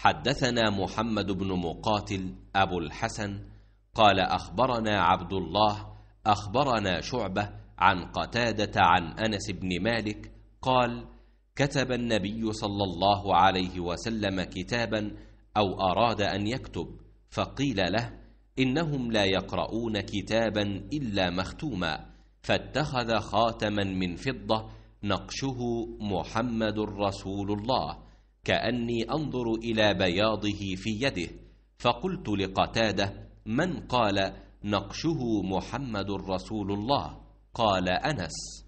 حدثنا محمد بن مقاتل أبو الحسن قال أخبرنا عبد الله أخبرنا شعبة عن قتادة عن أنس بن مالك قال كتب النبي صلى الله عليه وسلم كتابا أو أراد أن يكتب فقيل له إنهم لا يقرؤون كتابا إلا مختوما فاتخذ خاتما من فضة نقشه محمد رسول الله كأني أنظر إلى بياضه في يده فقلت لقتادة من قال نقشه محمد رسول الله قال أنس